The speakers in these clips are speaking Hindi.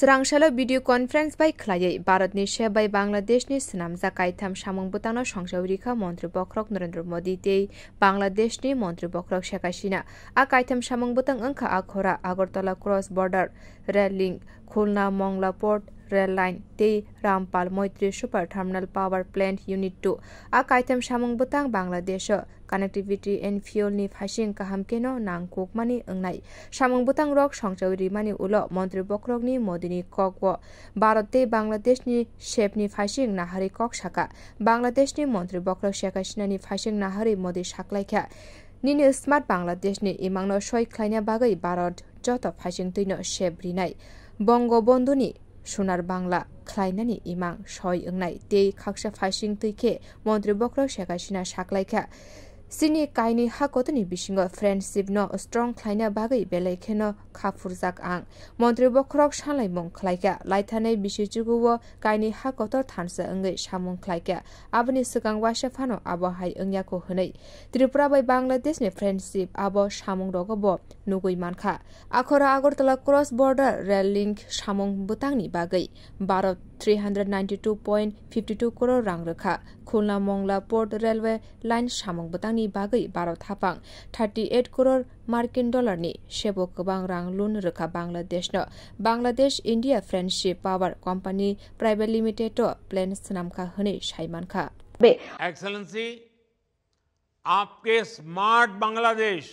স্রাংশালো ভিডিও কনফারেন্স বাই খ্লাইয়ে ভারতনি সে বাই বাংলাদেশনি স্নামজা কাইথাম সামং বুতানো সংসাউরিখা মন্ত্রী বক্রক নরেন্দ্র মোদি তেই বাংলাদেশনি মন্ত্রী বক্রক শেখ হাসিনা আ কাইথাম সামং বুতাং অংখা আখরা Agartala cross border rail link Khulna Mongla port rail line ᱛᱮ Rampal Maitree super terminal power plant unit 2 ᱟ ᱠᱟᱭᱛᱮᱢ ᱥᱟᱢᱟᱝ ᱵᱩᱛᱟᱝ Bangladesh connectivity and fuel ni phashing kaham keno nangkok mani angnai samung butang rok songchauri mani ulo montri bokrok ni modini kokwo bharat te bangladesh ni shep ni phashing nahari kok shaka bangladesh ni montri bokrok shaka ni phashing nahari modi shaklai kha nini smart bangladesh ni imangno shoi khlaina bagai bharat joto phashing tuino shep rinai Bangabandhu সোনার বাংলা খ্লাইনানি ইমাং সয় ওংনাই তেই খাকসা ফাইসিং তৈখে মন্ত্রী বক্র Sheikh Hasina সাকলাইখা sini kaini ha kotoni bisingo friendship no strong khlaina bagai belai kheno khafurjak ang montri bokrok shalai mong khlaika laithanai bisi chuguo kaini ha kotor thansa angai samung khlaika abni sukang washa phano abo hai angya ko hnei tripura bai bangladesh ne friendship abo samung rogo bo nugui mankha akhora agortala cross border rail link samung butangni bagai bharat 392.52 crore rang rakha khulna mongla port railway line samung butangni नि बागै बाराव थापां थार्टी मार्किन डलारनि सेब गोबां रां लुन रोखा बांलादेशनो Bangladesh India friendship power company private limited plant सनामखा होनै साइमानखा एक्सेलेंसी आपके स्मार्ट बांग्लादेश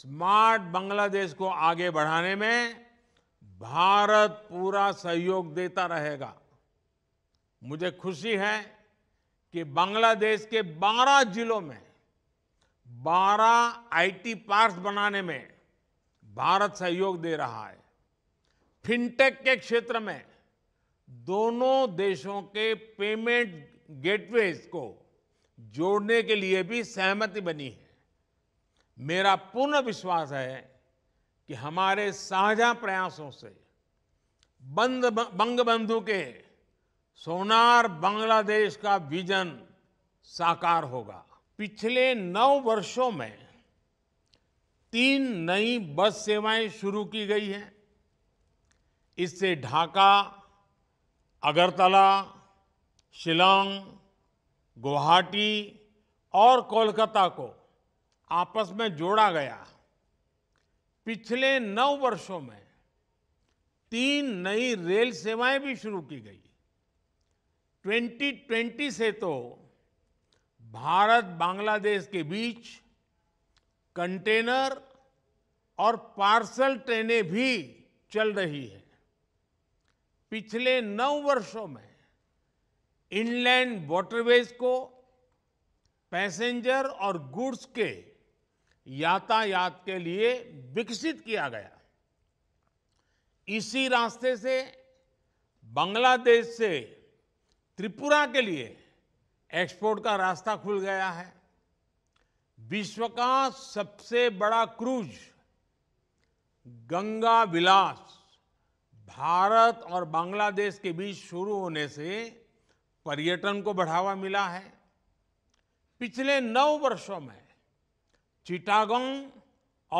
स्मार्ट बांग्लादेश को आगे बढ़ाने में भारत पूरा सहयोग देता रहेगा मुझे खुशी है कि बांग्लादेश के 12 जिलों में 12 आईटी पार्क्स बनाने में भारत सहयोग दे रहा है फिनटेक के क्षेत्र में दोनों देशों के पेमेंट गेटवेज को जोड़ने के लिए भी सहमति बनी है मेरा पूर्ण विश्वास है कि हमारे साझा प्रयासों से बंद बंगबंधु के सोनार बांग्लादेश का विजन साकार होगा पिछले नौ वर्षों में तीन नई बस सेवाएं शुरू की गई हैं इससे ढाका अगरतला शिलांग गुवाहाटी और कोलकाता को आपस में जोड़ा गया पिछले नौ वर्षों में तीन नई रेल सेवाएं भी शुरू की गई 2020 से तो भारत बांग्लादेश के बीच कंटेनर और पार्सल ट्रेनें भी चल रही है पिछले नौ वर्षों में इनलैंड वॉटरवेज को पैसेंजर और गुड्स के यातायात के लिए विकसित किया गया इसी रास्ते से बांग्लादेश से त्रिपुरा के लिए एक्सपोर्ट का रास्ता खुल गया है विश्व का सबसे बड़ा क्रूज गंगा विलास भारत और बांग्लादेश के बीच शुरू होने से पर्यटन को बढ़ावा मिला है पिछले नौ वर्षों में चिटागोंग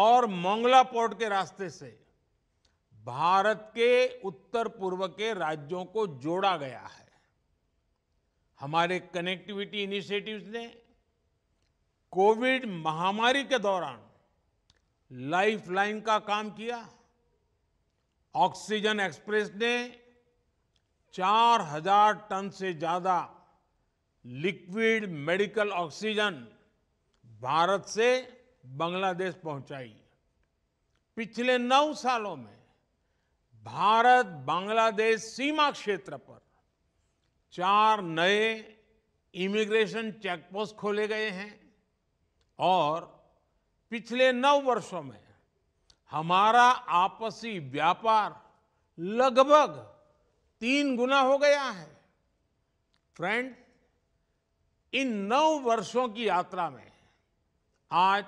और मोंगला पोर्ट के रास्ते से भारत के उत्तर पूर्व के राज्यों को जोड़ा गया है हमारे कनेक्टिविटी इनिशिएटिव्स ने कोविड महामारी के दौरान लाइफ लाइन का काम किया ऑक्सीजन एक्सप्रेस ने 4000 टन से ज़्यादा लिक्विड मेडिकल ऑक्सीजन भारत से बांग्लादेश पहुंचाई पिछले नौ सालों में भारत बांग्लादेश सीमा क्षेत्र पर चार नए इमिग्रेशन चेकपोस्ट खोले गए हैं और पिछले नौ वर्षों में हमारा आपसी व्यापार लगभग तीन गुना हो गया है फ्रेंड इन नौ वर्षों की यात्रा में आज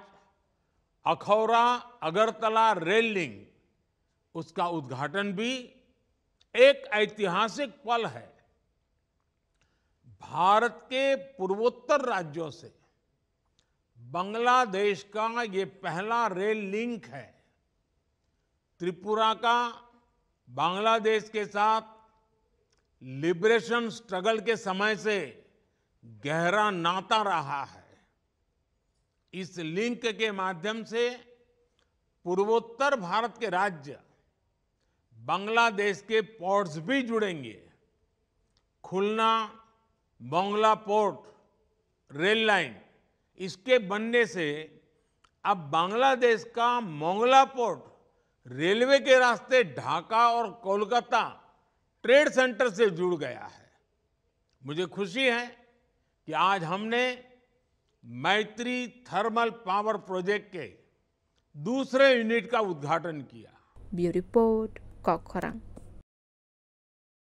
अखौरा अगरतला रेल लिंक उसका उद्घाटन भी एक ऐतिहासिक पल है भारत के पूर्वोत्तर राज्यों से बांग्लादेश का ये पहला रेल लिंक है त्रिपुरा का बांग्लादेश के साथ लिबरेशन स्ट्रगल के समय से गहरा नाता रहा है इस लिंक के माध्यम से पूर्वोत्तर भारत के राज्य बांग्लादेश के पोर्ट्स भी जुड़ेंगे Khulna Mongla port rail line इसके बनने से अब बांग्लादेश का मोंगला पोर्ट रेलवे के रास्ते ढाका और कोलकाता ट्रेड सेंटर से जुड़ गया है मुझे खुशी है कि आज हमने मैत्री थर्मल पावर प्रोजेक्ट के दूसरे यूनिट का उद्घाटन किया ब्यूरो रिपोर्ट कॉकरांग